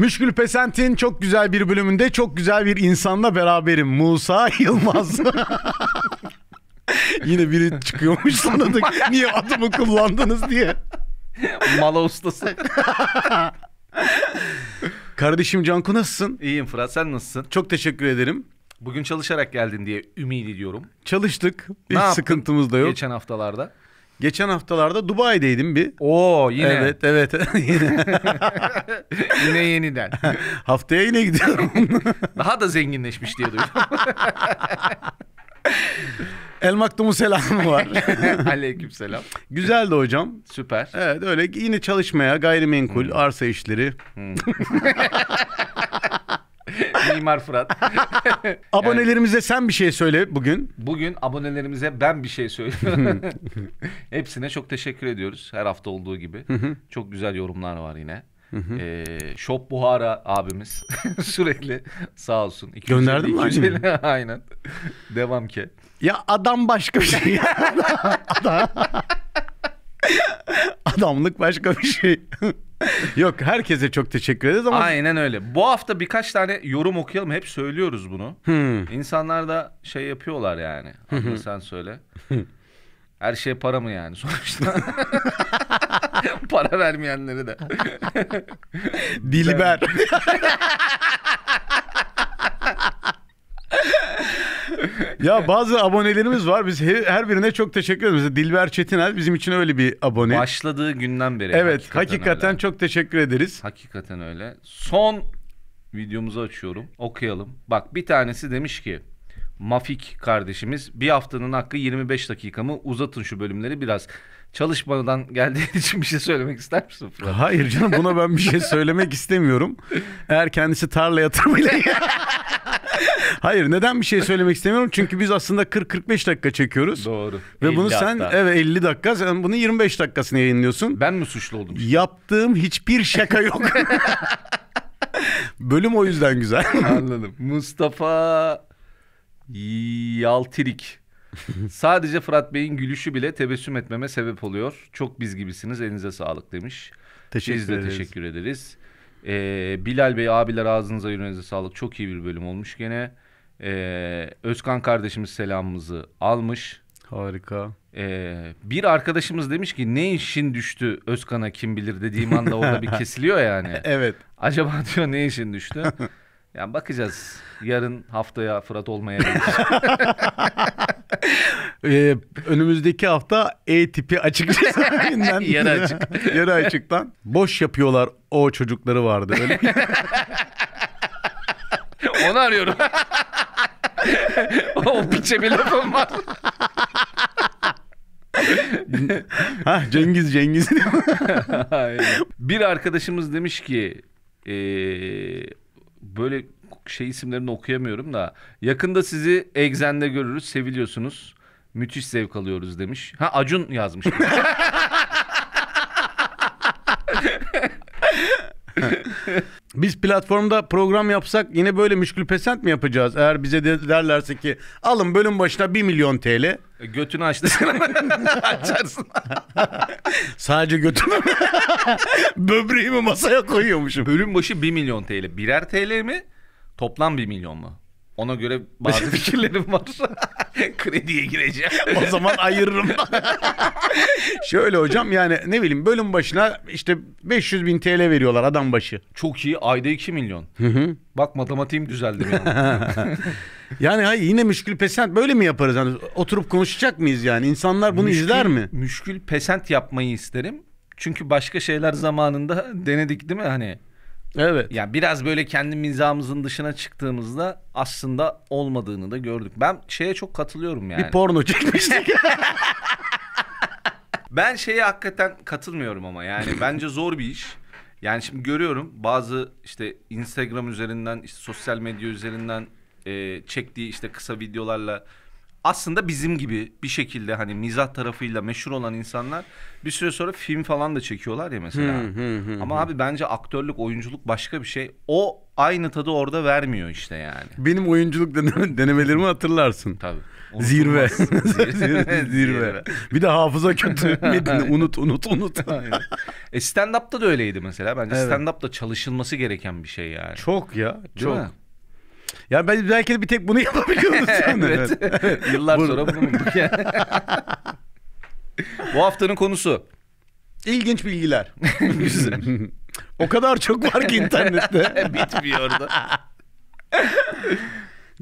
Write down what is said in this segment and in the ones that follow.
Müşkül Pesent'in çok güzel bir bölümünde çok güzel bir insanla beraberim. Musa Yılmaz. Yine biri çıkıyormuş sanırdık. Niye adımı kullandınız diye. Mala ustası. Kardeşim Canku nasılsın? İyiyim Fırat sen nasılsın? Çok teşekkür ederim. Bugün çalışarak geldin diye ümit ediyorum. Çalıştık. Hiç ne sıkıntımız da yok. Geçen haftalarda. Geçen haftalarda Dubai'deydim bir. Oo yine. Evet evet. yine. yine yeniden. Haftaya yine gidiyorum. Daha da zenginleşmiş diye duydum. El Maktum'un selamı var. Aleyküm selam. Güzel de hocam. Süper. Evet öyle yine çalışmaya gayrimenkul, hmm. arsa işleri. Hmm. Mimar Fırat. Abonelerimize sen bir şey söyle bugün. Bugün abonelerimize ben bir şey söylüyorum. Hepsine çok teşekkür ediyoruz. Her hafta olduğu gibi. çok güzel yorumlar var yine. Hı Ee, Şop Buhara abimiz sürekli sağ olsun. Gönderdim mi? Aynen. aynen. Devam ki. Ya adam başka bir şey. adam. Adamlık başka bir şey. Yok herkese çok teşekkür ederiz ama. Aynen öyle. Bu hafta birkaç tane yorum okuyalım. Hep söylüyoruz bunu. Hmm. İnsanlar da şey yapıyorlar yani. sen söyle. Her şey para mı yani sonuçta? para vermeyenleri de. Dilber. ya bazı abonelerimiz var. Biz her, birine çok teşekkür ederiz. Mesela Dilber Çetinel bizim için öyle bir abone. Başladığı günden beri. Evet, hakikaten, hakikaten çok teşekkür ederiz. Hakikaten öyle. Son videomuzu açıyorum. Okuyalım. Bak bir tanesi demiş ki Mafik kardeşimiz bir haftanın hakkı 25 dakikamı uzatın şu bölümleri biraz çalışmadan geldiği için bir şey söylemek ister misin Fırat? Hayır canım buna ben bir şey söylemek istemiyorum. Eğer kendisi tarla yatırımıyla Hayır neden bir şey söylemek istemiyorum? Çünkü biz aslında 40-45 dakika çekiyoruz. Doğru. Ve bunu sen hatta. evet 50 dakika sen bunu 25 dakikasını yayınlıyorsun. Ben mi suçlu oldum? Şimdi? Yaptığım hiçbir şaka yok. Bölüm o yüzden güzel. Anladım. Mustafa Yaltirik. Sadece Fırat Bey'in gülüşü bile tebessüm etmeme sebep oluyor. Çok biz gibisiniz elinize sağlık demiş. Teşekkür Biz de ederiz. teşekkür ederiz. Ee, Bilal Bey abiler ağzınıza yüreğinize sağlık. Çok iyi bir bölüm olmuş gene. Ee, Özkan kardeşimiz selamımızı almış. Harika. Ee, bir arkadaşımız demiş ki ne işin düştü Özkan'a kim bilir dediğim anda orada bir kesiliyor yani. evet. Acaba diyor ne işin düştü? yani bakacağız. Yarın haftaya Fırat olmayabilir ee, önümüzdeki hafta E tipi açıkçası cezaevinden. yarı açık. yarı açıktan. Boş yapıyorlar o çocukları vardı. Öyle Onu arıyorum. o piçe bir lafım var. ha Cengiz Cengiz. bir arkadaşımız demiş ki e, böyle şey isimlerini okuyamıyorum da. Yakında sizi Egzen'de görürüz. Seviliyorsunuz. Müthiş zevk alıyoruz demiş. Ha Acun yazmış. Biz platformda program yapsak yine böyle müşkül pesent mi yapacağız? Eğer bize de derlerse ki alın bölüm başına 1 milyon TL. E, Götünü açtın. Açarsın. Sadece götümü böbreğimi masaya koyuyormuşum. Bölüm başı 1 milyon TL. Birer TL mi? Toplam bir milyon mu? Ona göre bazı fikirlerim var. Krediye gireceğim. o zaman ayırırım. Şöyle hocam yani ne bileyim bölüm başına işte 500 bin TL veriyorlar adam başı. Çok iyi ayda 2 milyon. Bak matematiğim düzeldi. Yani. yani hayır yine müşkül pesent böyle mi yaparız? Yani oturup konuşacak mıyız yani? İnsanlar bunu müşkül, izler mi? Müşkül pesent yapmayı isterim. Çünkü başka şeyler zamanında denedik değil mi? Hani Evet. Yani biraz böyle kendi mizahımızın dışına çıktığımızda aslında olmadığını da gördük. Ben şeye çok katılıyorum yani. Bir porno çekmiştik. ben şeye hakikaten katılmıyorum ama yani bence zor bir iş. Yani şimdi görüyorum bazı işte Instagram üzerinden, işte sosyal medya üzerinden e, çektiği işte kısa videolarla aslında bizim gibi bir şekilde hani mizah tarafıyla meşhur olan insanlar bir süre sonra film falan da çekiyorlar ya mesela. Hı, hı, hı, Ama hı. abi bence aktörlük, oyunculuk başka bir şey. O aynı tadı orada vermiyor işte yani. Benim oyunculuk deneme, denemelerimi hatırlarsın. Tabii. Zirve. zirve. Zirve. Zirve. Bir de hafıza kötü. unut unut unut. e stand-up'ta da öyleydi mesela. Bence evet. stand-up'ta çalışılması gereken bir şey yani. Çok ya. Çok. Mi? Yani ben belki de bir tek bunu yapabiliyordum. evet. evet. Yıllar bunu... sonra bunu bulduk yani. Bu haftanın konusu. İlginç bilgiler. Güzel. o kadar çok var ki internette. Bitmiyor da.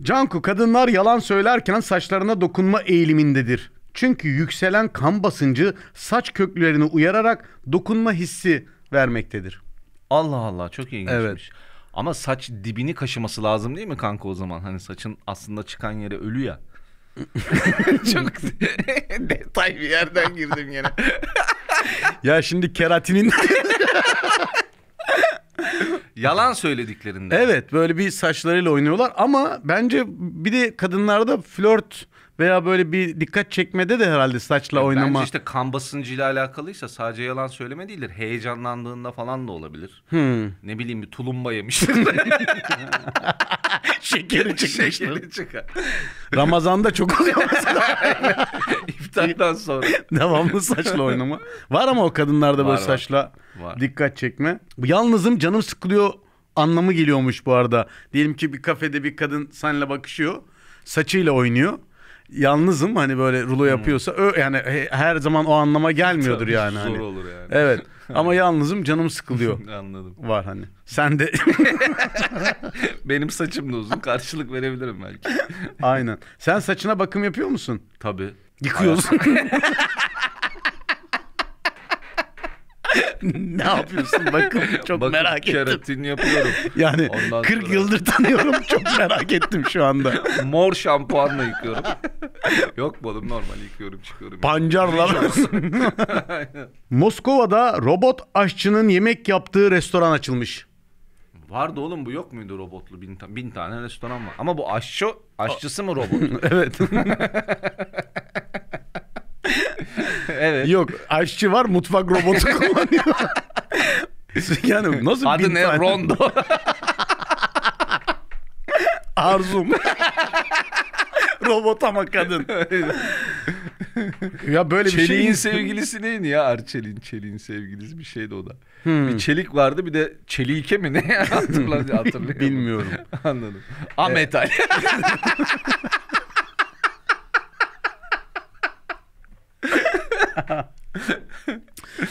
Canku kadınlar yalan söylerken saçlarına dokunma eğilimindedir. Çünkü yükselen kan basıncı saç köklerini uyararak dokunma hissi vermektedir. Allah Allah çok ilginçmiş. Evet. Ama saç dibini kaşıması lazım değil mi kanka o zaman? Hani saçın aslında çıkan yere ölü ya. Çok detay bir yerden girdim yine. ya şimdi keratinin Yalan söylediklerinde. Evet böyle bir saçlarıyla oynuyorlar ama bence bir de kadınlarda flört veya böyle bir dikkat çekmede de herhalde saçla oynama. Bence işte kan basıncıyla alakalıysa sadece yalan söyleme değildir. Heyecanlandığında falan da olabilir. Hmm. Ne bileyim bir tulumba yemiştir. Şekeri çıkmıştır. Şekeri çıkar. Ramazan'da çok oluyor mesela. İftardan sonra. Devamlı saçla oynama. Var ama o kadınlarda böyle var. saçla var. dikkat çekme. Yalnızım canım sıkılıyor anlamı geliyormuş bu arada. Diyelim ki bir kafede bir kadın senle bakışıyor. Saçıyla oynuyor yalnızım hani böyle rulo hmm. yapıyorsa ö, yani her zaman o anlama gelmiyordur Tabii, yani. zor hani. olur yani. Evet ama yalnızım canım sıkılıyor Anladım. var hani. Sen de Benim saçım da uzun. Karşılık verebilirim belki. aynen. Sen saçına bakım yapıyor musun? Tabii. Yıkıyorsun. ne yapıyorsun bakın çok bakın, merak keratin ettim. Keratin yapıyorum. Yani Ondan 40 sonra... yıldır tanıyorum çok merak ettim şu anda. Mor şampuanla yıkıyorum. Yok mu oğlum normal yıkıyorum çıkıyorum. Pancarla. Moskova'da robot aşçının yemek yaptığı restoran açılmış. Vardı oğlum bu yok muydu robotlu bin, ta bin tane restoran var. Ama bu aşçı aşçısı mı robot? evet evet. Yok aşçı var mutfak robotu kullanıyor. yani nasıl Adı ne? Tane? Rondo. Arzum. Robot ama kadın. ya böyle şey Çelik'in bir şeyin sevgilisi neydi ya Arçelin, Çelik'in sevgilisi bir şeydi o da. Hmm. Bir Çelik vardı bir de Çelike mi ne? Hatırla, Bilmiyorum. Anladım. Ametal. Evet.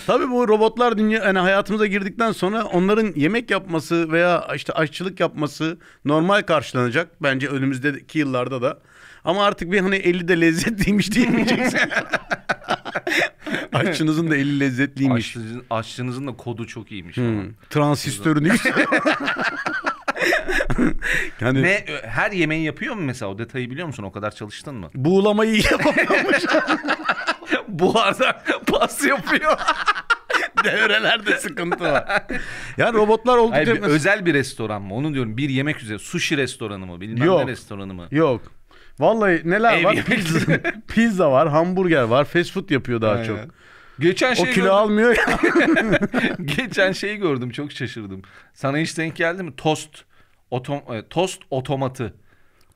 Tabii bu robotlar dünya yani hayatımıza girdikten sonra onların yemek yapması veya işte aşçılık yapması normal karşılanacak. Bence önümüzdeki yıllarda da. Ama artık bir hani eli de lezzetliymiş diyemeyeceksin. Aşçınızın da eli lezzetliymiş. Aşçınızın, aşçınızın da kodu çok iyiymiş. Hmm. Transistörünü yani ne her yemeği yapıyor mu mesela o detayı biliyor musun? O kadar çalıştın mı? Buğulamayı yapamıyormuş buharda pas yapıyor. Devrelerde sıkıntı var. Ya robotlar oldu. Hayır, bir özel bir restoran mı? Onu diyorum. Bir yemek üzere. Sushi restoranı mı? Bilmem Yok. ne restoranı mı? Yok. Vallahi neler Ev var? Pizza, pizza var, hamburger var, fast food yapıyor daha Aynen. çok. Geçen şey o kilo gördüm. almıyor ya. Geçen şeyi gördüm çok şaşırdım. Sana hiç denk geldi mi? Tost otom e, tost otomatı.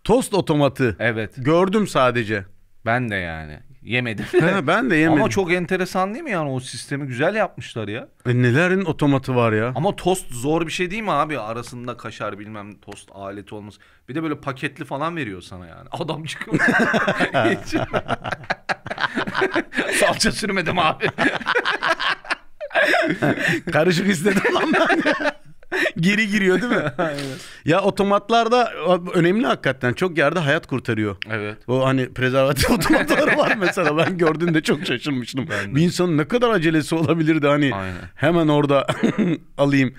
Tost otomatı. Evet. Gördüm sadece. Ben de yani. Yemedim. He, ben de yemedim. Ama çok enteresan değil mi yani o sistemi güzel yapmışlar ya. E nelerin otomatı var ya. Ama tost zor bir şey değil mi abi? Arasında kaşar bilmem tost aleti olması. Bir de böyle paketli falan veriyor sana yani. Adam çıkıyor. Salça sürmedim abi. Karışık istedim lan ben geri giriyor değil mi? ya otomatlar da önemli hakikaten. Çok yerde hayat kurtarıyor. Evet. O hani prezervatif otomatlar var mesela. Ben gördüğümde çok şaşırmıştım. Bir insanın ne kadar acelesi olabilirdi hani Aynen. hemen orada alayım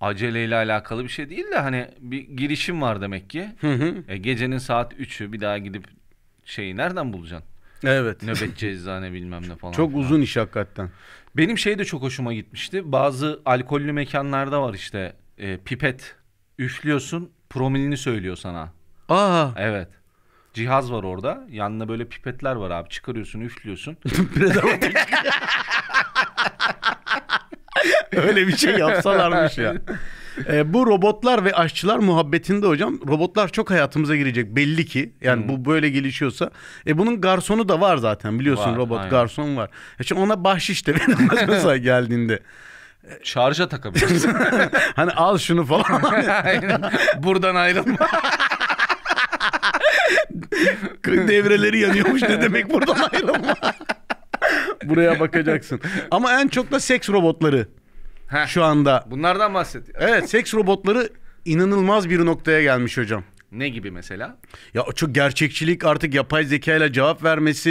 aceleyle alakalı bir şey değil de hani bir girişim var demek ki. Hı hı. E, gecenin saat 3'ü bir daha gidip şeyi nereden bulacaksın? Evet. Nöbetçi eczane bilmem ne falan. Çok falan. uzun iş hakikaten. Benim şey de çok hoşuma gitmişti. Bazı alkollü mekanlarda var işte e, pipet üflüyorsun promilini söylüyor sana. Aa. Evet. Cihaz var orada. Yanına böyle pipetler var abi. Çıkarıyorsun, üflüyorsun. Öyle bir şey yapsalarmış ya. Ee, bu robotlar ve aşçılar muhabbetinde hocam robotlar çok hayatımıza girecek belli ki. Yani hmm. bu böyle gelişiyorsa. E bunun garsonu da var zaten biliyorsun var, robot aynen. garson var. E, şimdi ona bahşiş de verilmez mesela geldiğinde şarja takabilirsin. hani al şunu falan. Aynen. Buradan ayrılma. Devreleri yanıyormuş ne demek buradan ayrılma. Buraya bakacaksın. Ama en çok da seks robotları Heh. şu anda. Bunlardan bahsediyor. Evet seks robotları inanılmaz bir noktaya gelmiş hocam. Ne gibi mesela? Ya çok gerçekçilik artık yapay zeka ile cevap vermesi,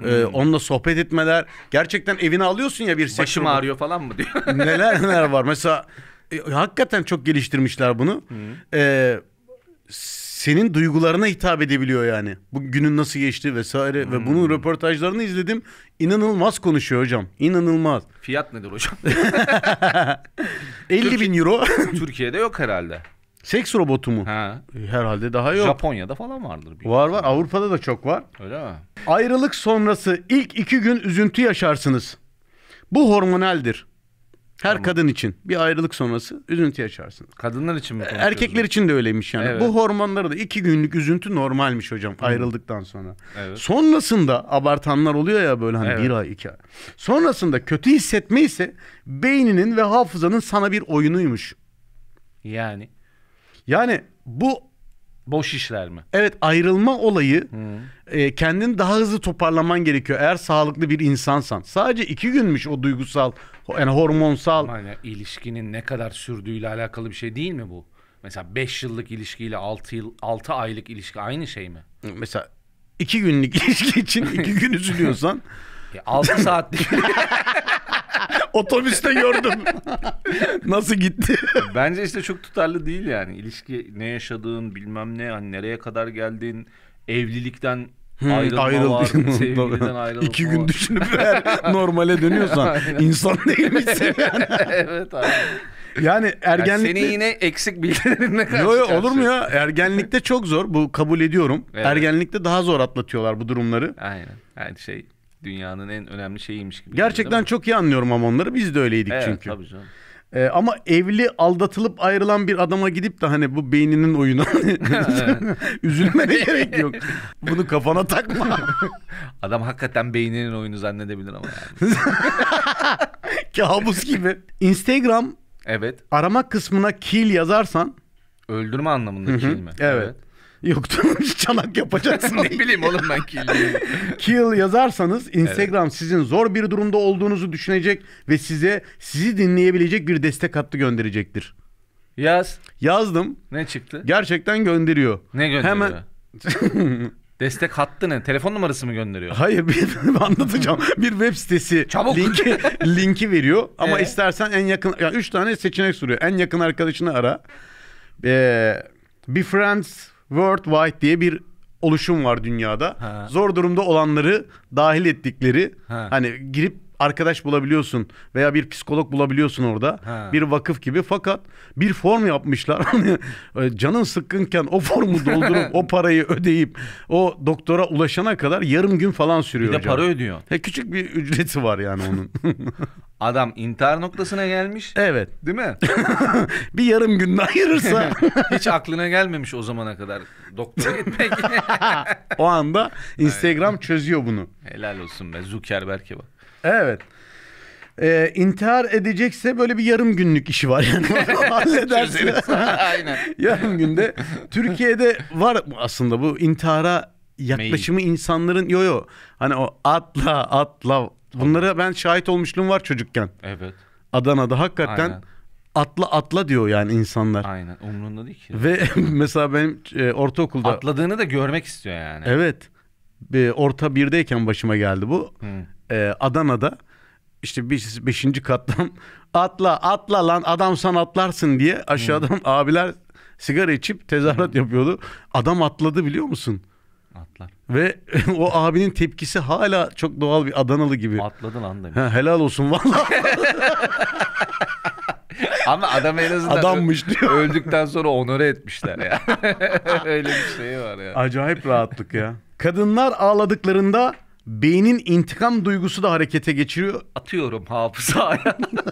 e, hmm. e, onunla sohbet etmeler. Gerçekten evini alıyorsun ya bir Başım sektörde. ağrıyor falan mı diyor. neler neler var. Mesela e, hakikaten çok geliştirmişler bunu. Hmm. E, senin duygularına hitap edebiliyor yani. Bu günün nasıl geçti vesaire hmm. ve bunun hmm. röportajlarını izledim. İnanılmaz konuşuyor hocam. İnanılmaz. Fiyat nedir hocam? 50 Türkiye, bin euro. Türkiye'de yok herhalde. Seks robotu mu? Ha. E, herhalde daha yok. Japonya'da falan vardır. Bir var var. Avrupa'da da çok var. Öyle mi? Ayrılık sonrası ilk iki gün üzüntü yaşarsınız. Bu hormonaldir. Her tamam. kadın için bir ayrılık sonrası üzüntü yaşarsınız. Kadınlar için mi e, Erkekler için de öyleymiş yani. Evet. Bu hormonları da iki günlük üzüntü normalmiş hocam Hı. ayrıldıktan sonra. Evet. Sonrasında abartanlar oluyor ya böyle hani evet. bir ay iki ay. Sonrasında kötü hissetme ise beyninin ve hafızanın sana bir oyunuymuş. Yani? Yani bu Boş işler mi? Evet ayrılma olayı hmm. e, kendini daha hızlı toparlaman gerekiyor eğer sağlıklı bir insansan. Sadece iki günmüş o duygusal yani hormonsal. Ama yani ilişkinin ne kadar sürdüğüyle alakalı bir şey değil mi bu? Mesela beş yıllık ilişkiyle altı yıl 6 aylık ilişki aynı şey mi? Mesela iki günlük ilişki için iki gün üzülüyorsan. 6 e, saatlik. Otobüste gördüm. Nasıl gitti? Bence işte çok tutarlı değil yani. İlişki ne yaşadığın, bilmem ne, hani nereye kadar geldiğin, evlilikten Hmm, ayrılma ayrıldı. sevgiliden ayrılma İki gün var. düşünüp eğer normale dönüyorsan insan değil misin yani? evet abi. Yani ergenlikte... Yani senin yine eksik bilgilerinle karşı Yok yo, olur mu ya? Ergenlikte çok zor. Bu kabul ediyorum. Evet. Ergenlikte daha zor atlatıyorlar bu durumları. Aynen. Yani şey dünyanın en önemli şeyiymiş gibi. Gerçekten çok iyi anlıyorum ama onları. Biz de öyleydik evet, çünkü. tabii canım. Ee, ama evli aldatılıp ayrılan bir adama gidip de hani bu beyninin oyunu üzülmene gerek yok. Bunu kafana takma. Adam hakikaten beyninin oyunu zannedebilir ama yani. Kabus gibi. Instagram Evet. arama kısmına kill yazarsan Öldürme anlamında kill mi? Evet. evet. Yoktu çanak yapacaksın diye. bileyim oğlum ben kill Kill yazarsanız Instagram sizin zor bir durumda olduğunuzu düşünecek ve size sizi dinleyebilecek bir destek hattı gönderecektir. Yaz. Yazdım. Ne çıktı? Gerçekten gönderiyor. Ne gönderiyor? Hemen Destek hattı ne? Telefon numarası mı gönderiyor? Hayır bir anlatacağım. Bir web sitesi Çabuk. linki linki veriyor ama Ee? istersen en yakın ya üç tane seçenek soruyor. En yakın arkadaşını ara. Ee, befriends Worldwide diye bir oluşum var dünyada. Ha. Zor durumda olanları dahil ettikleri ha. hani girip arkadaş bulabiliyorsun veya bir psikolog bulabiliyorsun orada. Ha. Bir vakıf gibi fakat bir form yapmışlar. Hani, e, canın sıkkınken o formu doldurup o parayı ödeyip o doktora ulaşana kadar yarım gün falan sürüyor. Bir de hocam. ödüyor. He, küçük bir ücreti var yani onun. Adam intihar noktasına gelmiş. Evet. Değil mi? bir yarım günde ayırırsa. Hiç aklına gelmemiş o zamana kadar doktora gitmek. o anda Instagram çözüyor bunu. Helal olsun be Zuckerberg'e bak. Evet. Ee, intihar edecekse böyle bir yarım günlük işi var yani. Halledersin. Aynen. yarım günde. Türkiye'de var aslında bu intihara yaklaşımı Mail. insanların yo yo hani o atla atla bunlara ben şahit olmuşluğum var çocukken. Evet. Adana'da hakikaten Aynen. atla atla diyor yani insanlar. Aynen umrunda değil ki. Ve mesela benim e, ortaokulda atladığını da görmek istiyor yani. Evet. Bir, orta birdeyken başıma geldi bu. Hı e, Adana'da işte 5. Beş, kattan atla atla lan adam sen atlarsın diye aşağıdan hmm. abiler sigara içip tezahürat hmm. yapıyordu. Adam atladı biliyor musun? Atlar. Ve o abinin tepkisi hala çok doğal bir Adanalı gibi. Atladı lan demiş. He, helal olsun vallahi. Ama adam en azından Adammış diyor. öldükten sonra onore etmişler ya. Öyle bir şey var ya. Acayip rahatlık ya. Kadınlar ağladıklarında beynin intikam duygusu da harekete geçiriyor. Atıyorum hafıza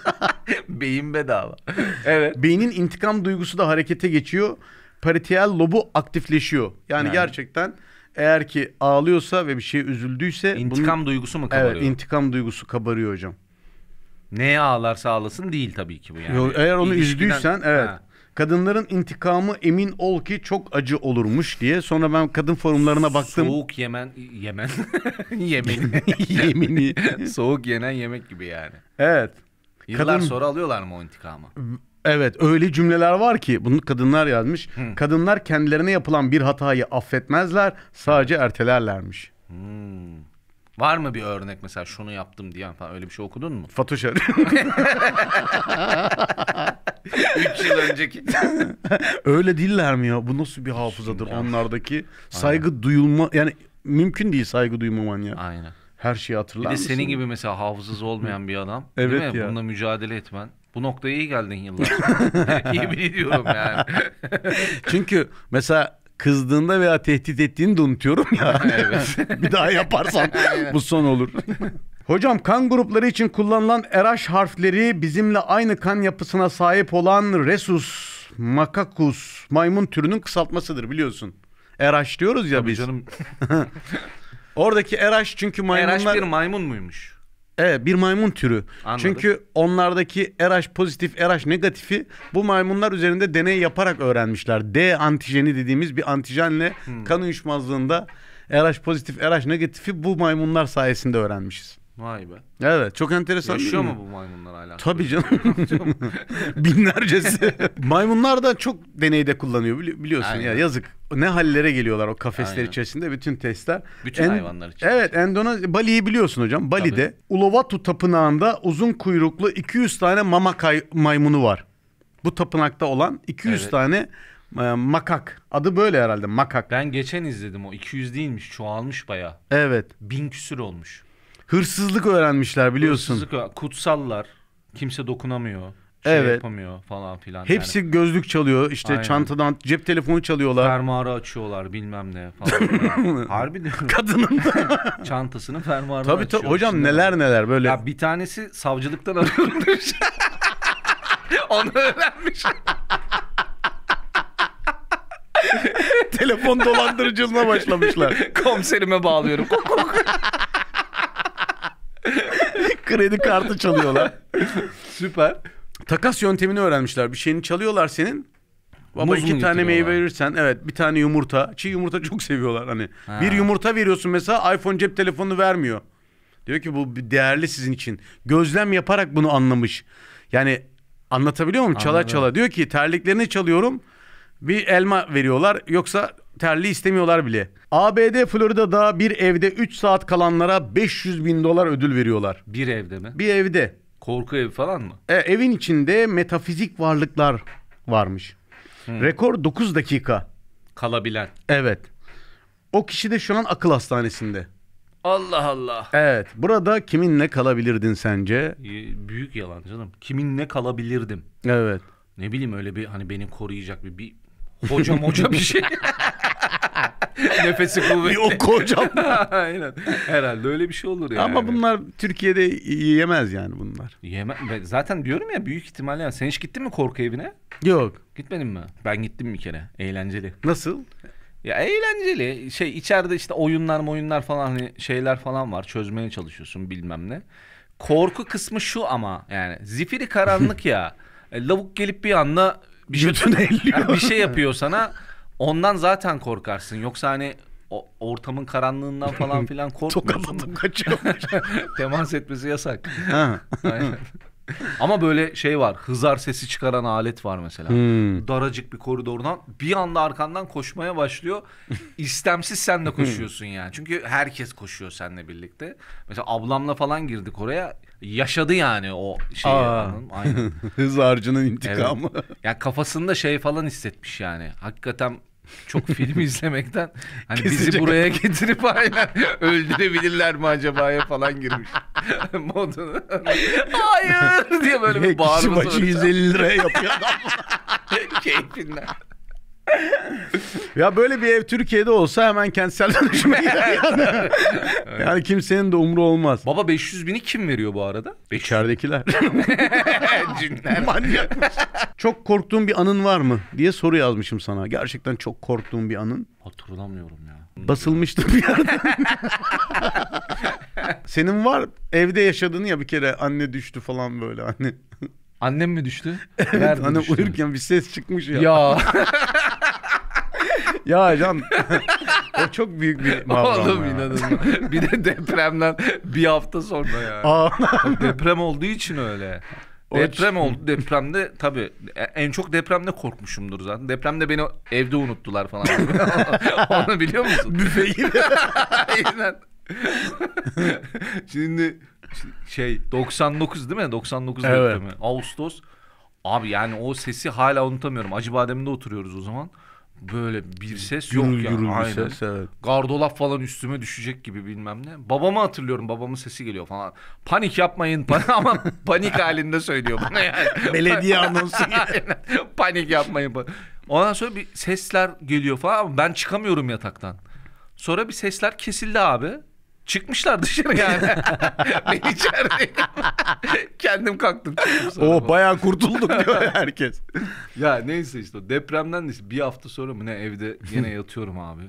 Beyin bedava. Evet. Beynin intikam duygusu da harekete geçiyor. Paritiel lobu aktifleşiyor. Yani, yani. gerçekten eğer ki ağlıyorsa ve bir şey üzüldüyse intikam bunun... duygusu mu kabarıyor? Evet, intikam duygusu kabarıyor hocam. Neye ağlarsa ağlasın değil tabii ki bu yani. Yo, eğer onu İlişkiden... üzdüysen evet. Ha. Kadınların intikamı emin ol ki çok acı olurmuş diye. Sonra ben kadın forumlarına baktım. Soğuk yemen yemen yemin yemini soğuk yenen yemek gibi yani. Evet. Yıllar kadın... sonra alıyorlar mı o intikamı? Evet öyle cümleler var ki bunu kadınlar yazmış. Hı. Kadınlar kendilerine yapılan bir hatayı affetmezler sadece ertelerlermiş. Hmm. Var mı bir örnek mesela şunu yaptım diye. falan öyle bir şey okudun mu? Fatoşa. 3 yıl önceki. Öyle değiller mi ya? Bu nasıl bir hafızadır Şimdi onlardaki? Aynen. Saygı duyulma yani mümkün değil saygı duymaman ya. Aynen. Her şeyi hatırlar Bir de senin gibi mesela hafızası olmayan bir adam. evet değil mi? ya. Bununla mücadele etmen. Bu noktaya iyi geldin yıllar. İyi ediyorum yani. Çünkü mesela kızdığında veya tehdit ettiğini de unutuyorum ya. bir daha yaparsan bu son olur. Hocam kan grupları için kullanılan RH harfleri bizimle aynı kan yapısına sahip olan Resus makakus maymun türünün kısaltmasıdır biliyorsun. RH diyoruz ya Tabii biz. canım. Oradaki RH çünkü maymunlar... RH bir maymun muymuş? Evet bir maymun türü. Anladım. Çünkü onlardaki RH pozitif RH negatifi bu maymunlar üzerinde deney yaparak öğrenmişler. D antijeni dediğimiz bir antijenle hmm. kan uyuşmazlığında RH pozitif RH negatifi bu maymunlar sayesinde öğrenmişiz. Vay be. Evet çok enteresan Yaşıyor değil mu bu maymunlar hala? Tabii canım. Binlercesi. Maymunlar da çok deneyde kullanıyor bili- biliyorsun Aynen. ya yazık. Ne hallere geliyorlar o kafesler Aynen. içerisinde bütün testler. Bütün en, hayvanlar için. Evet Endonezya Bali'yi biliyorsun hocam. Bali'de Tabii. Ulovatu tapınağında uzun kuyruklu 200 tane mama kay- maymunu var. Bu tapınakta olan 200 evet. tane e, makak. Adı böyle herhalde makak. Ben geçen izledim o 200 değilmiş çoğalmış baya. Evet. Bin küsür olmuş. Hırsızlık öğrenmişler biliyorsun. Hırsızlık, kutsallar. Kimse dokunamıyor. Şey evet. yapamıyor falan filan. Hepsi yani. gözlük çalıyor. işte Aynen. çantadan cep telefonu çalıyorlar. Fermuarı açıyorlar bilmem ne falan. Harbi diyorum. Kadının da. Çantasını fermuarı tabii, açıyor. Tabii hocam Şimdi neler neler böyle. Ya bir tanesi savcılıktan arıyorum demiş. Onu öğrenmiş. Telefon dolandırıcılığına başlamışlar. Komiserime bağlıyorum kredi kartı çalıyorlar. Süper. Takas yöntemini öğrenmişler. Bir şeyini çalıyorlar senin. Ama Muz iki tane meyve verirsen evet bir tane yumurta. Çiğ yumurta çok seviyorlar hani. Ha. Bir yumurta veriyorsun mesela iPhone cep telefonunu vermiyor. Diyor ki bu değerli sizin için. Gözlem yaparak bunu anlamış. Yani anlatabiliyor muyum? Anladım. Çala çala. Diyor ki terliklerini çalıyorum. Bir elma veriyorlar. Yoksa terli istemiyorlar bile. ABD Florida'da bir evde 3 saat kalanlara 500 bin dolar ödül veriyorlar. Bir evde mi? Bir evde. Korku evi falan mı? E, evin içinde metafizik varlıklar varmış. Hmm. Rekor 9 dakika. Kalabilen. Evet. O kişi de şu an akıl hastanesinde. Allah Allah. Evet. Burada kiminle kalabilirdin sence? E, büyük yalan canım. Kiminle kalabilirdim? Evet. Ne bileyim öyle bir hani beni koruyacak bir, bir Koca moca bir şey. Nefesi kuvvetli. Yok kocam. Aynen. Herhalde öyle bir şey olur yani. Ama bunlar Türkiye'de yemez yani bunlar. Yeme Zaten diyorum ya büyük ihtimalle. Yani. Sen hiç gittin mi korku evine? Yok. Gitmedin mi? Ben gittim bir kere. Eğlenceli. Nasıl? Ya eğlenceli. Şey içeride işte oyunlar oyunlar falan hani şeyler falan var. Çözmeye çalışıyorsun bilmem ne. Korku kısmı şu ama yani zifiri karanlık ya. E, lavuk gelip bir anda bir şey- götünü Yani bir şey yapıyor sana. Ondan zaten korkarsın. Yoksa hani o ortamın karanlığından falan filan korkmuyorsun. Tokatladım kaçıyor. Temas etmesi yasak. Ha. Aynen. Ama böyle şey var. Hızar sesi çıkaran alet var mesela. Hmm. Daracık bir koridordan bir anda arkandan koşmaya başlıyor. İstemsiz sen de koşuyorsun yani. Çünkü herkes koşuyor seninle birlikte. Mesela ablamla falan girdik oraya. Yaşadı yani o şeyi. Anladın, aynen. Hızarcının intikamı. Evet. Ya yani kafasında şey falan hissetmiş yani. Hakikaten çok film izlemekten hani Kesecek. bizi buraya getirip aynen öldürebilirler mi acaba'ya falan girmiş modunu. Hayır diye böyle bir bağırması. Kişi 150 liraya yapıyor adam. Keyfinden. ya böyle bir ev Türkiye'de olsa hemen kentsel dönüşüme yani. yani kimsenin de umru olmaz. Baba 500 bini kim veriyor bu arada? İçeridekiler. Cinler. Manyak. çok korktuğun bir anın var mı diye soru yazmışım sana. Gerçekten çok korktuğun bir anın. Hatırlamıyorum ya. Basılmıştım bir yerde. Senin var evde yaşadığını ya bir kere anne düştü falan böyle hani. Annem mi düştü? Evet hani uyurken bir ses çıkmış ya. Ya. ya can. o çok büyük bir mavram Oğlum ya. inanılmaz. bir de depremden bir hafta sonra yani. Deprem olduğu için öyle. Deprem oldu. Depremde tabii en çok depremde korkmuşumdur zaten. Depremde beni evde unuttular falan. Onu biliyor musun? Büfeyi. Aynen. Şimdi şey 99 değil mi? 99 evet. depremi. Ağustos. Abi yani o sesi hala unutamıyorum. Acıbadem'de oturuyoruz o zaman. Böyle bir ses yok ya. Gürül yani. bir ses evet. Gardolap falan üstüme düşecek gibi bilmem ne. Babamı hatırlıyorum babamın sesi geliyor falan. Panik yapmayın pan ama panik halinde söylüyor bana yani. Belediye anonsu. panik yapmayın. Ondan sonra bir sesler geliyor falan ama ben çıkamıyorum yataktan. Sonra bir sesler kesildi abi. Çıkmışlar dışarı yani. ben içerideyim. Kendim kalktım. O bayağı kurtulduk diyor herkes. ya neyse işte depremden de bir hafta sonra mı ne evde yine yatıyorum abi.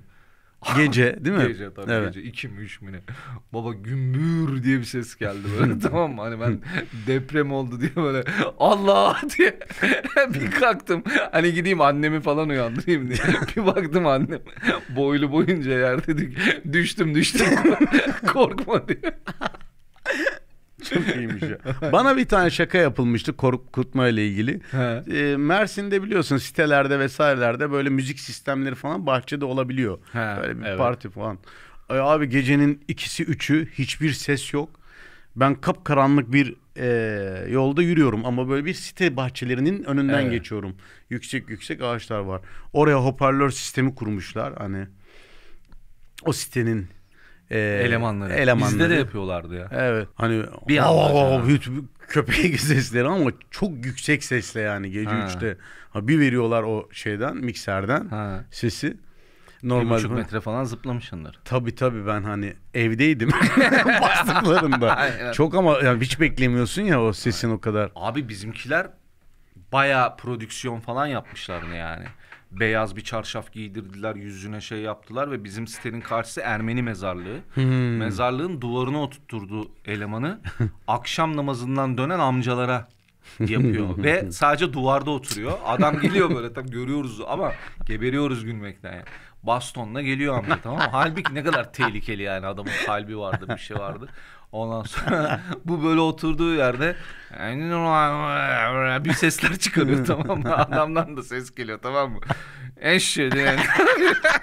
Gece değil mi? Gece tabii evet. gece. İki mi üç mü ne? Baba gümbür diye bir ses geldi böyle tamam mı? Hani ben deprem oldu diye böyle Allah diye bir kalktım. Hani gideyim annemi falan uyandırayım diye. bir baktım annem boylu boyunca yerde düştüm düştüm korkma diye. Çok iyiymiş ya. Bana bir tane şaka yapılmıştı korkutma ile ilgili. E, Mersin'de biliyorsun sitelerde vesairelerde böyle müzik sistemleri falan bahçede olabiliyor. He, böyle bir evet. parti falan. Ay abi gecenin ikisi üçü hiçbir ses yok. Ben kapkaranlık bir e, yolda yürüyorum ama böyle bir site bahçelerinin önünden evet. geçiyorum. Yüksek yüksek ağaçlar var. Oraya hoparlör sistemi kurmuşlar hani. O sitenin e, elemanları. elemanları. Bizde de yapıyorlardı ya. Evet. Hani bir vav, vav, vav, köpeği sesleri ama çok yüksek sesle yani gece ha. 3'te. Ha, bir veriyorlar o şeyden mikserden ha. sesi. Normal bir buçuk metre falan zıplamışsındır. Tabi tabi ben hani evdeydim bastıklarında. çok ama yani hiç beklemiyorsun ya o sesin Aynen. o kadar. Abi bizimkiler baya prodüksiyon falan yapmışlar yani beyaz bir çarşaf giydirdiler yüzüne şey yaptılar ve bizim sitenin karşısı Ermeni mezarlığı. Hmm. Mezarlığın duvarına oturtturdu elemanı. Akşam namazından dönen amcalara yapıyor ve sadece duvarda oturuyor. Adam geliyor böyle tam görüyoruz ama geberiyoruz gülmekten yani. Bastonla geliyor amca tamam mı? Halbuki ne kadar tehlikeli yani adamın kalbi vardı bir şey vardı. Ondan sonra bu böyle oturduğu yerde bir sesler çıkarıyor tamam mı? Adamdan da ses geliyor tamam mı? Eşşedi yani.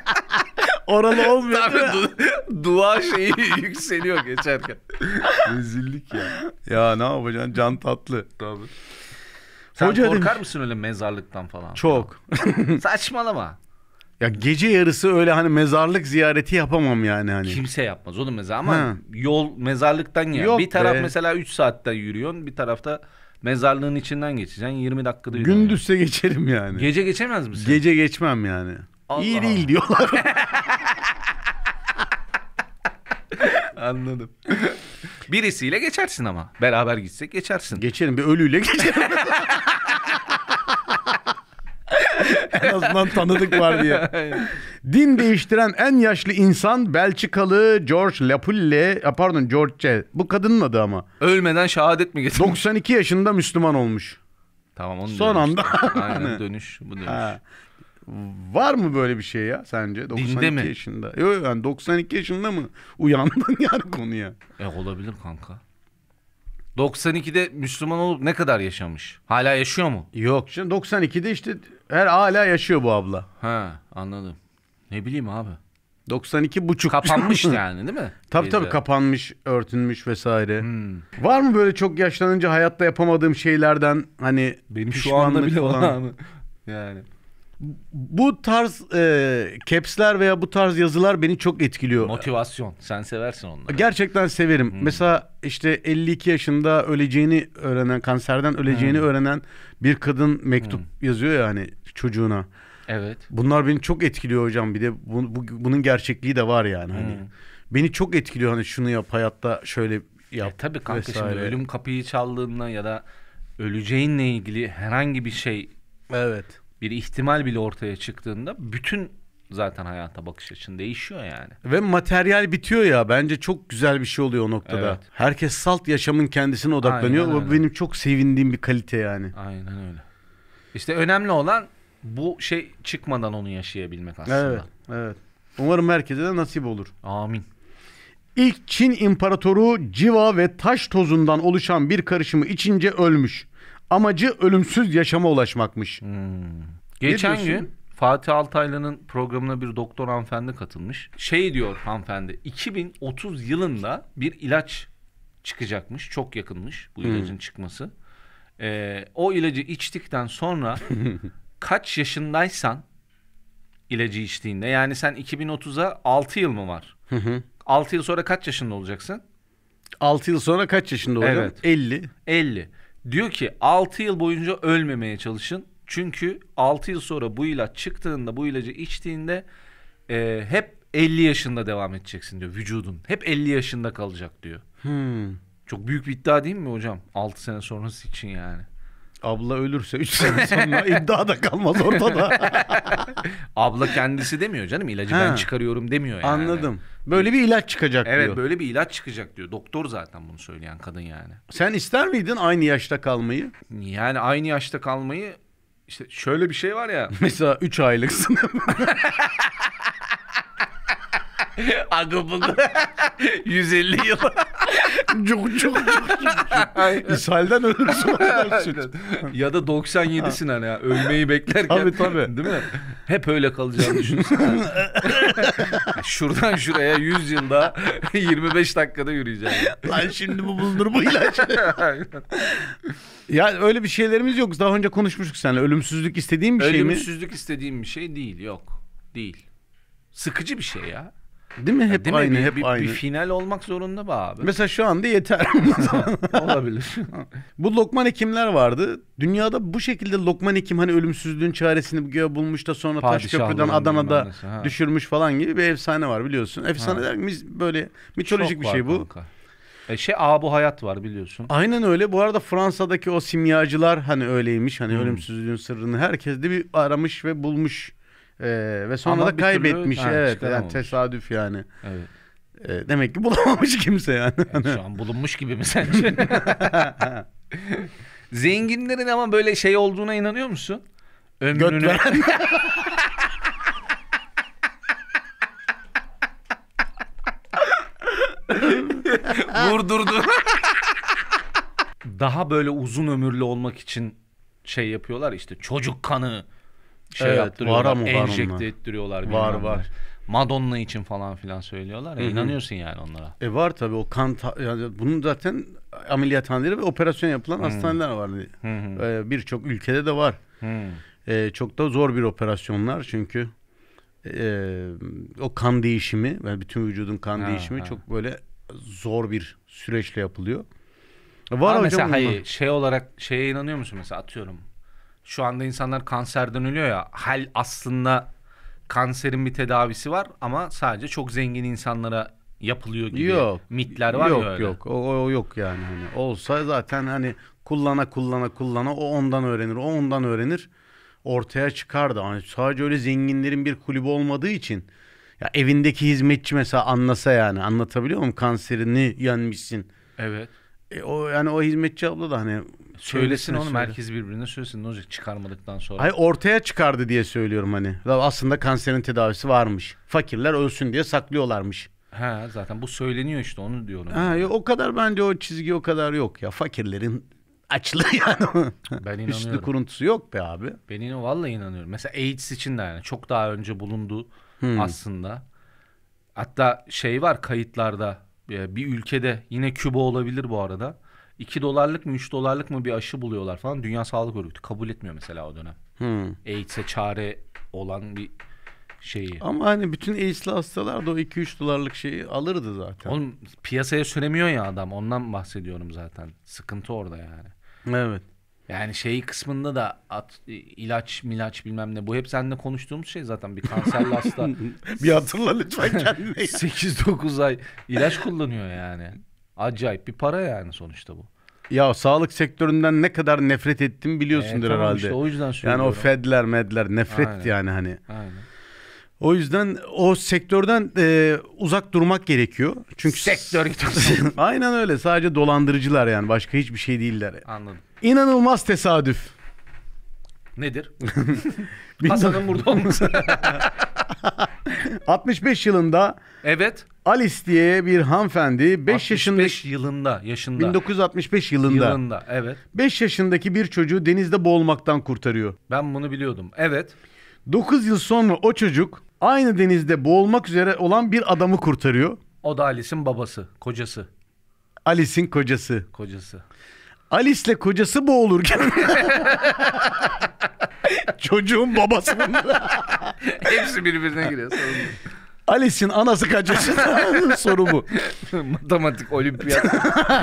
Oralı olmuyor. Tabii du- dua şeyi yükseliyor geçerken. Rezillik ya. Ya ne yapacaksın? Can tatlı. Tabii. Sen Hoca korkar demiş. mısın öyle mezarlıktan falan? Çok. Saçmalama. Ya gece yarısı öyle hani mezarlık ziyareti yapamam yani hani. Kimse yapmaz oğlum mezar ama Ha. yol mezarlıktan ya. Yok bir taraf be. mesela 3 saatte yürüyorsun, bir tarafta mezarlığın içinden geçeceksin 20 dakikada yürüyorsun. Gündüzse geçerim yani. Gece geçemez misin? Gece geçmem yani. Allah İyi değil diyorlar. Anladım. Birisiyle geçersin ama. Beraber gitsek geçersin. geçerim bir ölüyle geçerim. en azından tanıdık var diye. Din değiştiren en yaşlı insan Belçikalı George Lapulle, pardon George Bu kadının adı ama. Ölmeden şehadet mi getirmiş? 92 yaşında Müslüman olmuş. Tamam onu Son anda. Aynen hani. dönüş bu dönüş. Ha. Var mı böyle bir şey ya sence? 92 Dinde mi? yaşında. Yok yani 92 yaşında mı uyandın yani konuya? E olabilir kanka. 92'de Müslüman olup ne kadar yaşamış? Hala yaşıyor mu? Yok Şimdi 92'de işte her hala yaşıyor bu abla. Ha anladım. Ne bileyim abi. 92 buçuk. Kapanmış yani değil mi? Tabii tabii kapanmış, örtünmüş vesaire. Hmm. Var mı böyle çok yaşlanınca hayatta yapamadığım şeylerden hani Benim şu anda bile olan. yani. Bu tarz e, caps'ler veya bu tarz yazılar beni çok etkiliyor. Motivasyon. Sen seversin onları. Gerçekten severim. Hmm. Mesela işte 52 yaşında öleceğini öğrenen, kanserden öleceğini hmm. öğrenen bir kadın mektup hmm. yazıyor ya hani çocuğuna. Evet. Bunlar beni çok etkiliyor hocam. Bir de bu, bu, bunun gerçekliği de var yani. Hani hmm. beni çok etkiliyor hani şunu yap hayatta şöyle e, yap. E, tabii kanka vesaire. şimdi ölüm kapıyı çaldığında ya da öleceğinle ilgili herhangi bir şey Evet. Bir ihtimal bile ortaya çıktığında bütün zaten hayata bakış açın değişiyor yani. Ve materyal bitiyor ya bence çok güzel bir şey oluyor o noktada. Evet. Herkes salt yaşamın kendisine odaklanıyor. Aynen, Bu benim çok sevindiğim bir kalite yani. Aynen öyle. İşte önemli olan bu şey çıkmadan onu yaşayabilmek aslında. Evet, evet. Umarım herkese de nasip olur. Amin. İlk Çin imparatoru civa ve taş tozundan oluşan bir karışımı içince ölmüş. Amacı ölümsüz yaşama ulaşmakmış. Hmm. Geçen gün Fatih Altaylı'nın programına bir doktor hanımefendi katılmış. Şey diyor hanımefendi 2030 yılında bir ilaç çıkacakmış. Çok yakınmış bu hmm. ilacın hmm. çıkması. Ee, o ilacı içtikten sonra kaç yaşındaysan ilacı içtiğinde yani sen 2030'a 6 yıl mı var? Hı hı. 6 yıl sonra kaç yaşında olacaksın? 6 yıl sonra kaç yaşında olacağım? Evet. 50. 50. Diyor ki 6 yıl boyunca ölmemeye çalışın. Çünkü 6 yıl sonra bu ilaç çıktığında bu ilacı içtiğinde e, hep 50 yaşında devam edeceksin diyor vücudun. Hep 50 yaşında kalacak diyor. Hmm. Çok büyük bir iddia değil mi hocam? 6 sene sonrası için yani abla ölürse 3 sene sonra iddia da kalmaz ortada. abla kendisi demiyor canım ilacı Ha. ben çıkarıyorum demiyor yani. Anladım. Böyle bir ilaç çıkacak Evet diyor. böyle bir ilaç çıkacak diyor. Doktor zaten bunu söyleyen kadın yani. Sen ister miydin aynı yaşta kalmayı? Yani aynı yaşta kalmayı işte şöyle bir şey var ya. Mesela 3 aylıksın. Agı bugı. 150 yıl. cuk cuk cuk cuk. İshalden ölürsün. ya da 97'sin hani ya. Ölmeyi beklerken. Tabii tabii. Değil mi? Hep öyle kalacağını düşünsene. Şuradan şuraya 100 yılda 25 dakikada yürüyeceğim. Lan şimdi bu bulunur bu ilaç. ya öyle bir şeylerimiz yok. Daha önce konuşmuştuk seninle. Ölümsüzlük istediğim bir şey mi? Ölümsüzlük istediğim bir şey değil. Yok. Değil. Sıkıcı bir şey ya. Değil mi? Hep Değil aynı, mi? hep bir, aynı. Bir final olmak zorunda be abi. Mesela şu anda yeter. Olabilir. bu Lokman Hekimler vardı. Dünyada bu şekilde Lokman Hekim hani ölümsüzlüğün çaresini bulmuş da sonra Taşköprü'den Adana'da annesi, ha. düşürmüş falan gibi bir efsane var biliyorsun. Efsane ha. der böyle mitolojik Çok bir şey bu. Kanka. E şey Abu Hayat var biliyorsun. Aynen öyle. Bu arada Fransa'daki o simyacılar hani öyleymiş. Hani hmm. ölümsüzlüğün sırrını herkes de bir aramış ve bulmuş. Ee, ve sonra Ama da kaybetmiş. türlü- Ha, evet. Yani tesadüf yani. Evet. Ee, demek ki bulamamış kimse yani. Yani şu an bulunmuş gibi mi sence? Zenginlerin ama böyle şey olduğuna inanıyor musun? Ömrünü veren. vurdurdu. Daha böyle uzun ömürlü olmak için şey yapıyorlar işte çocuk kanı, şey evet, yaptırıyorlar, var ama, enjekte var ettiriyorlar. Var var. Madonna için falan filan söylüyorlar ya hı yani onlara. E var tabii o kan yani bunun zaten ameliyathaneleri ve operasyon yapılan Hı-hı. hastaneler var. Ee, Birçok ülkede de var. Ee, çok da zor bir operasyonlar çünkü e, o kan değişimi yani bütün vücudun kan ha, değişimi ha. çok böyle zor bir süreçle yapılıyor. E, var ha, hocam mesela hayır, şey olarak şeye inanıyor musun mesela atıyorum şu anda insanlar kanserden ölüyor ya. Hal aslında kanserin bir tedavisi var ama sadece çok zengin insanlara yapılıyor gibi yok, mitler var yok, ya öyle. Yok o, o yok yani hani olsa zaten hani kullana kullana kullana o ondan öğrenir o ondan öğrenir ortaya çıkardı. Hani sadece öyle zenginlerin bir kulübü olmadığı için ya evindeki hizmetçi mesela anlasa yani anlatabiliyor muyum kanserini yanmışsın? Evet. E, o yani o hizmetçi abla da hani Söylesin onu söyle. merkez birbirine söylesin. Ne olacak çıkarmadıktan sonra? Hayır ortaya çıkardı diye söylüyorum hani. Aslında kanserin tedavisi varmış. Fakirler ölsün diye saklıyorlarmış. Ha zaten bu söyleniyor işte onu diyorum. Ha, ya, o kadar bence o çizgi o kadar yok ya. Fakirlerin açlığı yani. Ben inanıyorum. Üstü kuruntusu yok be abi. Ben inan vallahi inanıyorum. Mesela AIDS için de yani çok daha önce bulundu hmm. aslında. Hatta şey var kayıtlarda e, bir ülkede yine Küba olabilir bu arada. 2 dolarlık mı 3 dolarlık mı bir aşı buluyorlar falan. Dünya Sağlık Örgütü kabul etmiyor mesela o dönem. Hmm. AIDS'e çare olan bir şeyi. Ama hani bütün AIDS'li hastalar da o 2-3 dolarlık şeyi alırdı zaten. Oğlum piyasaya süremiyor ya adam. Ondan bahsediyorum zaten. Sıkıntı orada yani. Evet. Yani şey kısmında da at, ilaç milaç bilmem ne bu hep seninle konuştuğumuz şey zaten bir kanserli hasta. bir hatırla lütfen kendine. 8-9 ay ilaç kullanıyor yani. Acayip bir para yani sonuçta bu. Ya sağlık sektöründen ne kadar nefret ettim biliyorsundur e, tamam herhalde. Işte, o yüzden söylüyorum. Yani o fedler medler nefret Aynen. yani hani. Aynen. O yüzden o sektörden e, uzak durmak gerekiyor. Çünkü sektör Aynen öyle. Sadece dolandırıcılar yani başka hiçbir şey değiller. Anladım. İnanılmaz tesadüf. Nedir? Hasan'ın burada olması. 65 yılında Evet. Alice diye bir hanımefendi 5 65 yaşındaki yılında yaşında. 1965 yılında yılında evet. 5 yaşındaki bir çocuğu denizde boğulmaktan kurtarıyor. Ben bunu biliyordum. Evet. 9 yıl sonra o çocuk aynı denizde boğulmak üzere olan bir adamı kurtarıyor. O da Alice'in babası, kocası, Alice'in kocası. kocası. Alice'le kocası boğulurken çocuğun babasının Hepsi birbirine giriyor. sorun Alice'in anası kaçırsın soru bu. Matematik olimpiyat.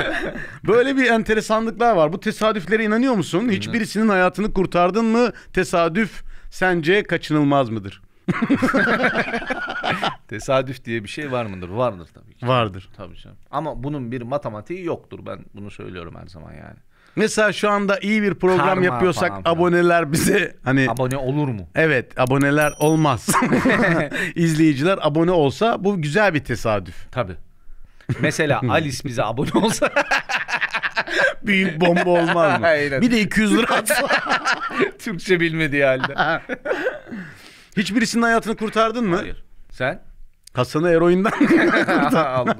Böyle bir enteresanlıklar var. Bu tesadüflere inanıyor musun? Hiçbirisinin hayatını kurtardın mı? Tesadüf sence kaçınılmaz mıdır? Tesadüf diye bir şey var mıdır? Vardır tabii ki. Vardır. Tabii canım. Ama bunun bir matematiği yoktur. Ben bunu söylüyorum her zaman yani. Mesela şu anda iyi bir program Karma yapıyorsak falan filan. aboneler bize hani Abone olur mu? evet aboneler olmaz. İzleyiciler abone olsa bu güzel bir tesadüf. Tabii. Mesela Alice bize abone olsa Büyük bomba olmaz mı? Aynen. Bir de 200 lira atsa. Türkçe bilmediği halde. Hiçbirisinin hayatını kurtardın mı? Hayır. Sen? Hasan'ı eroinden aldım.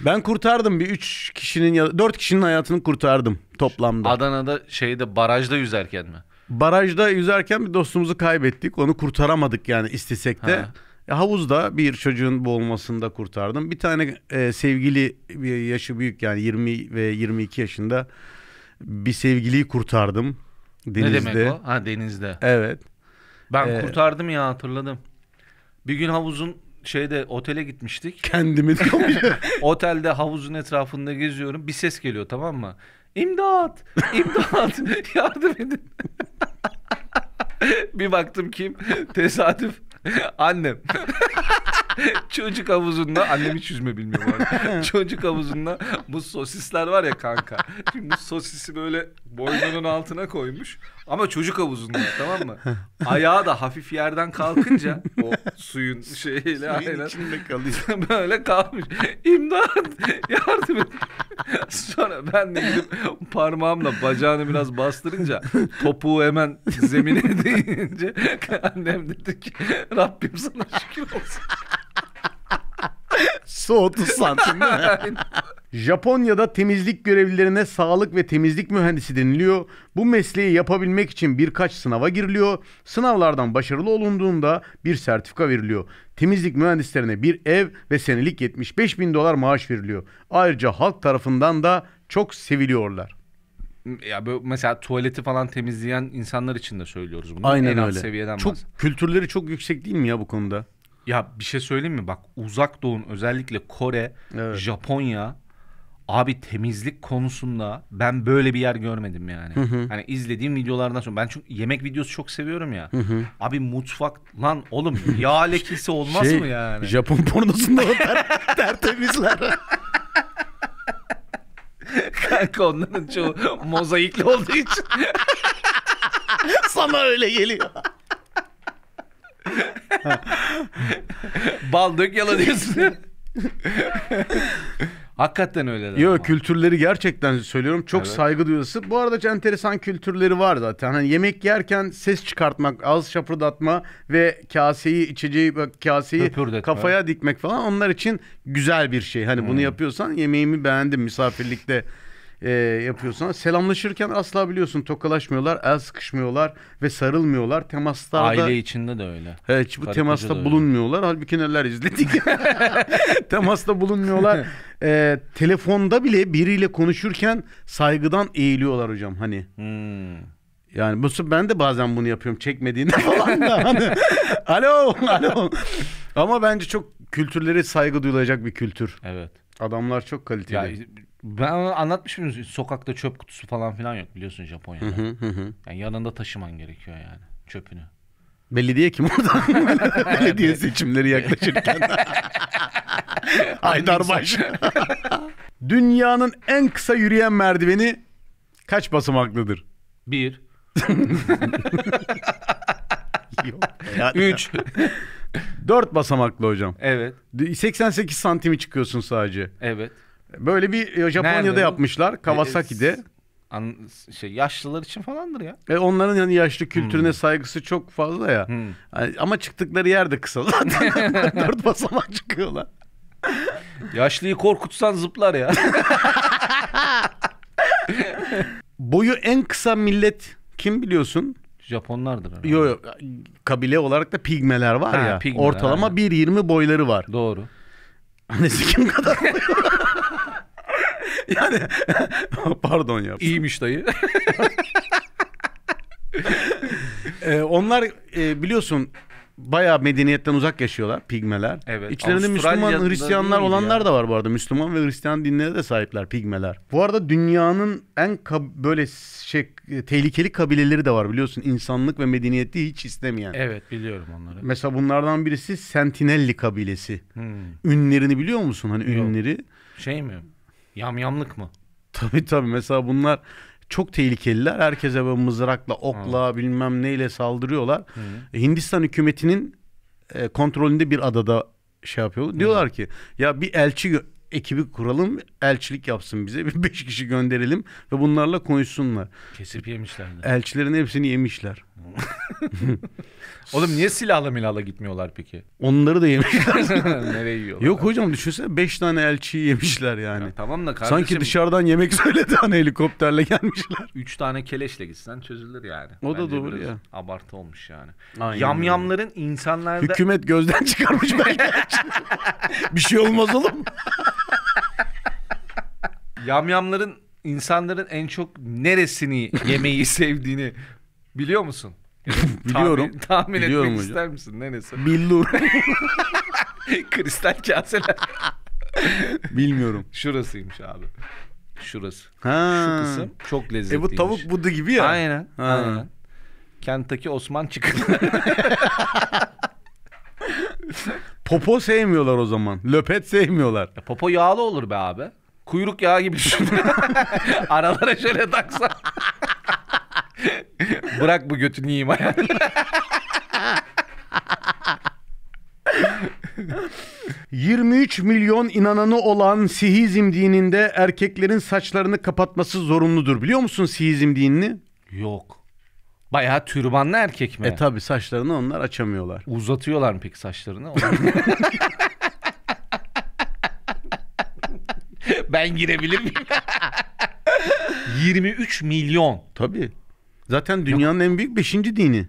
ben kurtardım bir 3 kişinin ya 4 kişinin hayatını kurtardım toplamda. Adana'da şeyde barajda yüzerken mi? Barajda yüzerken bir dostumuzu kaybettik. Onu kurtaramadık yani istesek de. Ha. Havuzda bir çocuğun boğulmasında kurtardım. Bir tane e, sevgili bir yaşı büyük yani 20 ve 22 yaşında bir sevgiliyi kurtardım denizde. Ne demek o? Ha denizde. Evet. Ben ee, kurtardım ya hatırladım. Bir gün havuzun şeyde otele gitmiştik. Kendimi Otelde havuzun etrafında geziyorum. Bir ses geliyor tamam mı? İmdat! İmdat! Yardım edin. bir baktım kim? Tesadüf. Annem. Çocuk havuzunda annem hiç yüzme bilmiyor bu Çocuk havuzunda bu sosisler var ya kanka. Şimdi bu sosisi böyle boynunun altına koymuş. Ama çocuk havuzunda tamam mı? Ayağı da hafif yerden kalkınca o suyun şeyiyle suyun aynen. içinde kalıyor. böyle kalmış. İmdat yardım et. Sonra ben de gidip parmağımla bacağını biraz bastırınca topuğu hemen zemine değince annem dedi ki Rabbim sana şükür olsun. Su 30 santim değil mi? Japonya'da temizlik görevlilerine sağlık ve temizlik mühendisi deniliyor. Bu mesleği yapabilmek için birkaç sınava giriliyor. Sınavlardan başarılı olunduğunda bir sertifika veriliyor. Temizlik mühendislerine bir ev ve senelik 75 bin dolar maaş veriliyor. Ayrıca halk tarafından da çok seviliyorlar. Ya böyle mesela tuvaleti falan temizleyen insanlar için de söylüyoruz bunu. Aynen en öyle. Seviyeden çok bahsediyor. kültürleri çok yüksek değil mi ya bu konuda? Ya bir şey söyleyeyim mi? Bak uzak doğun özellikle Kore, evet. Japonya abi temizlik konusunda ben böyle bir yer görmedim yani. Hı hı. Hani izlediğim videolardan sonra ben çünkü yemek videosu çok seviyorum ya. Hı hı. Abi mutfak lan oğlum yağ şey, lekesi olmaz şey, mı yani? Japon pornosunda o ter, tertemizler. Kanka onların çoğu mozaikli olduğu için. Sana öyle geliyor. Bal dök yala diyorsun. Hakikaten öyle. Yok kültürleri gerçekten söylüyorum çok evet. saygı duyuyorsun. Bu arada çok enteresan kültürleri var zaten. Hani yemek yerken ses çıkartmak, ağız şapırdatma ve kaseyi içeceği kaseyi Öpürdetme. kafaya dikmek falan onlar için güzel bir şey. Hani hmm. bunu yapıyorsan yemeğimi beğendim misafirlikte e, yapıyorsan selamlaşırken asla biliyorsun tokalaşmıyorlar, el sıkışmıyorlar ve sarılmıyorlar. Temaslarda aile içinde de öyle. Evet, bu Karı temasta bulunmuyorlar. Halbuki neler izledik. temasta bulunmuyorlar. e, telefonda bile biriyle konuşurken saygıdan eğiliyorlar hocam hani. Hmm. Yani bu ben de bazen bunu yapıyorum çekmediğinde falan da hani alo alo. Ama bence çok kültürlere saygı duyulacak bir kültür. Evet. Adamlar çok kaliteli. Ya, ben onu anlatmış mıyım? Sokakta çöp kutusu falan filan yok biliyorsun Japonya'da. Hı hı hı. Yani yanında taşıman gerekiyor yani çöpünü. Belediye kim orada? Belediye seçimleri yaklaşırken. Aydarbaş. Dünyanın en kısa yürüyen merdiveni kaç basamaklıdır? Bir. Yok. Üç. Dört basamaklı hocam. Evet. 88 santimi çıkıyorsun sadece. Evet. Böyle bir e, Japonya'da Nerede? yapmışlar. E, Kawasaki'de. An, şey yaşlılar için falandır ya. E onların yani yaşlı kültürüne hmm. saygısı çok fazla ya. Hmm. Yani, ama çıktıkları yer de kısa zaten. Dört basamak çıkıyorlar. Yaşlıyı korkutsan zıplar ya. Boyu en kısa millet kim biliyorsun? Japonlardır herhalde. Yok yok. Kabile olarak da pigmeler var ha, ya. Pigmeler, ortalama 1.20 boyları var. Doğru. Annesi kim kadar yani pardon ya. İyiymiş dayı. ee, onlar e, biliyorsun bayağı medeniyetten uzak yaşıyorlar pigmeler. Evet. İçlerinde Müslüman Hristiyanlar olanlar ya. da var bu arada. Müslüman ve Hristiyan dinlere de sahipler pigmeler. Bu arada dünyanın en böyle şey e, tehlikeli kabileleri de var biliyorsun. İnsanlık ve medeniyeti hiç istemeyen. Evet biliyorum onları. Mesela bunlardan birisi Sentinelli kabilesi. Hmm. Ünlerini biliyor musun? Hani Yok. ünleri. Şey mi? Yamyamlık mı? Tabii tabii. Mesela bunlar çok tehlikeliler. Herkese böyle mızrakla, okla, ha. bilmem neyle saldırıyorlar. Hı. E, Hindistan hükümetinin e, kontrolünde bir adada şey yapıyor. Diyorlar ki ya bir elçi ekibi kuralım, elçilik yapsın bize. Bir beş kişi gönderelim ve bunlarla konuşsunlar. Kesip yemişler. Elçilerin hepsini yemişler. Oğlum niye silahla milahla gitmiyorlar peki? Onları da yemişler. Nereye yiyorlar? Yok hocam düşünsene beş tane elçiyi yemişler yani. Ya tamam da kardeşim. Sanki dışarıdan yemek söyledi hani helikopterle gelmişler. Üç tane keleşle gitsen çözülür yani. O da Bence doğru ya. Abartı olmuş yani. Aynen. Yamyamların insanlarda... Hükümet gözden çıkarmış belki. bir şey olmaz oğlum. Yamyamların insanların en çok neresini yemeyi sevdiğini biliyor musun? Biliyorum. Tahmin, tahmin Biliyorum etmek hocam. ister misin? Neresi? Billur. Kristal kaseler. Bilmiyorum. Şurasıymış abi. Şurası. Ha. Şu kısım çok lezzetli. E bu tavuk budu gibi ya. Aynen. Ha. Aynen. Kentteki Osman çıkın. Popo sevmiyorlar o zaman. Löpet sevmiyorlar. Ya e, popo yağlı olur be abi. Kuyruk yağı gibi düşün. Aralara şöyle taksan. Bırak bu götünü yiyeyim hayatım. 23 milyon inananı olan Sihizm dininde erkeklerin saçlarını kapatması zorunludur. Biliyor musun Sihizm dinini? Yok. Bayağı türbanlı erkek mi? E tabi saçlarını onlar açamıyorlar. Uzatıyorlar mı peki saçlarını? ben girebilir miyim? 23 milyon. Tabi. Zaten dünyanın en büyük 5. dini.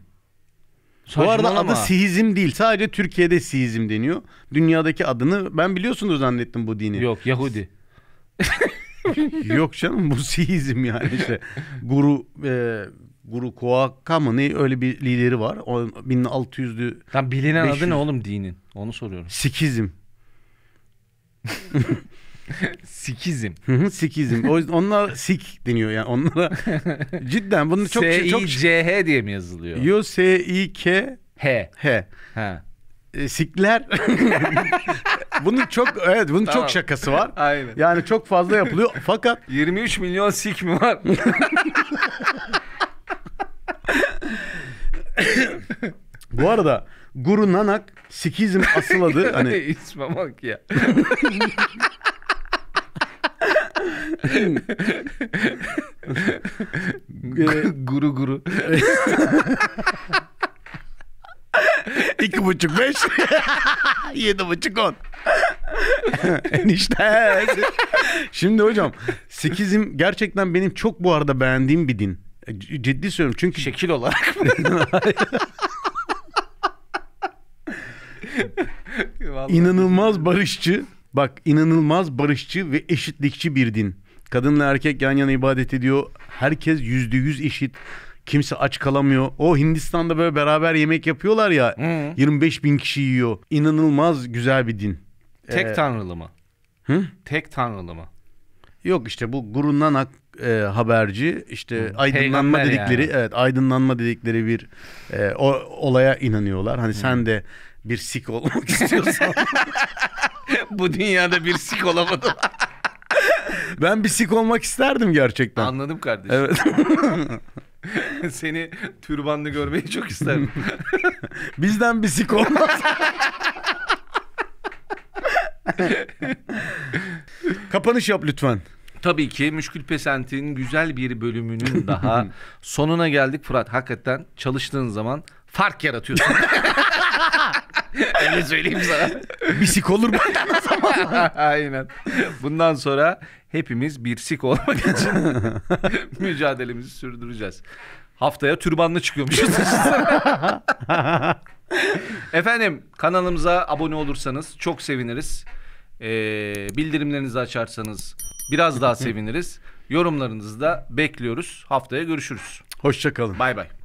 Bu arada adı Saçmalama. sihizm değil. Sadece Türkiye'de sihizm deniyor. Dünyadaki adını ben biliyorsunuz zannettim bu dini. Yok Yahudi. Yok canım bu sihizm yani işte. Guru e, Guru Koaka öyle bir lideri var. O 1600'lü. Tam bilinen 500. adı ne oğlum dinin? Onu soruyorum. Sikizm. Sikizm. Hı hı, sikizm. O yüzden onlar sik deniyor yani onlara. Cidden bunu çok çok C H diye mi yazılıyor? Yo S I K H. H. Ha. E, sikler. bunun çok evet bunun tamam. çok şakası var. Aynen. Yani çok fazla yapılıyor fakat 23 milyon sik mi var? Bu arada Guru Nanak Sikizm asıl adı hani İsme bak ya. Ee, guru guru. İki buçuk beş. Yedi buçuk on. Enişte. Şimdi hocam Sikizm gerçekten benim çok bu arada beğendiğim bir din. E, c- Ciddi söylüyorum çünkü Şekil olarak. İnanılmaz barışçı. Bak inanılmaz barışçı ve eşitlikçi bir din. Kadınla erkek yan yana ibadet ediyor. Herkes yüzde yüz eşit. Kimse aç kalamıyor. O Hindistan'da böyle beraber yemek yapıyorlar ya. Hı. 25 bin kişi yiyor. İnanılmaz güzel bir din. Tek ee, tanrılı mı? Hı? Tek tanrılı mı? Yok işte bu Guru Nanak e, haberci işte Hı, aydınlanma Peygamber dedikleri yani. evet aydınlanma dedikleri bir e, o, olaya inanıyorlar. Hani Hı. sen de bir sik olmak istiyorsan bu dünyada bir sik olamadım. ben bir sik olmak isterdim gerçekten. Anladım kardeşim. Evet. Seni türbanlı görmeyi çok isterim. Bizden bir sik olmaz. Kapanış yap lütfen. Tabii ki Müşkül Pesent'in güzel bir bölümünün daha sonuna geldik Fırat. Hakikaten çalıştığın zaman fark yaratıyorsun. Öyle söyleyeyim sana. Bir sik olur mu? Aynen. Bundan sonra hepimiz bir sik olmak için mücadelemizi sürdüreceğiz. Haftaya türbanlı çıkıyormuşuz. Efendim kanalımıza abone olursanız çok seviniriz. Ee, bildirimlerinizi açarsanız biraz daha seviniriz. Yorumlarınızı da bekliyoruz. Haftaya görüşürüz. Hoşçakalın. Bay bay.